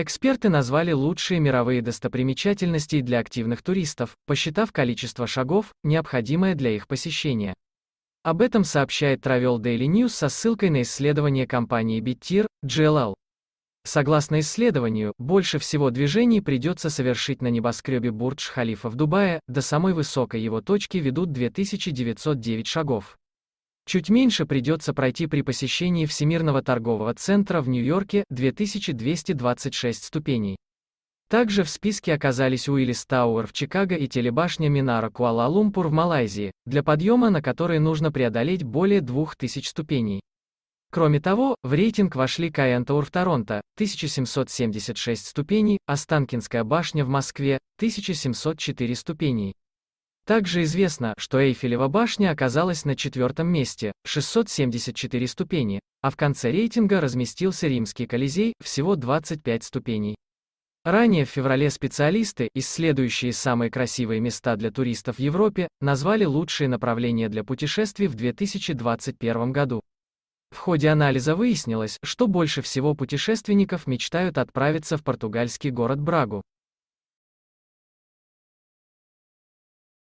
Эксперты назвали лучшие мировые достопримечательности для активных туристов, посчитав количество шагов, необходимое для их посещения. Об этом сообщает Travel Daily News со ссылкой на исследование компании BitTier, GLL. Согласно исследованию, больше всего движений придется совершить на небоскребе Бурдж-Халифа в Дубае, до самой высокой его точки ведут 2909 шагов. Чуть меньше придется пройти при посещении Всемирного торгового центра в Нью-Йорке 2226 ступеней. Также в списке оказались Уиллис Тауэр в Чикаго и телебашня Минара Куала-Лумпур в Малайзии, для подъема на которые нужно преодолеть более 2000 ступеней. Кроме того, в рейтинг вошли Каэн Тауэр в Торонто, 1776 ступеней, Останкинская башня в Москве, 1704 ступеней, также известно, что Эйфелева башня оказалась на четвертом месте, 674 ступени, а в конце рейтинга разместился Римский Колизей, всего 25 ступеней. Ранее в феврале специалисты, исследующие самые красивые места для туристов в Европе, назвали лучшие направления для путешествий в 2021 году. В ходе анализа выяснилось, что больше всего путешественников мечтают отправиться в португальский город Брагу.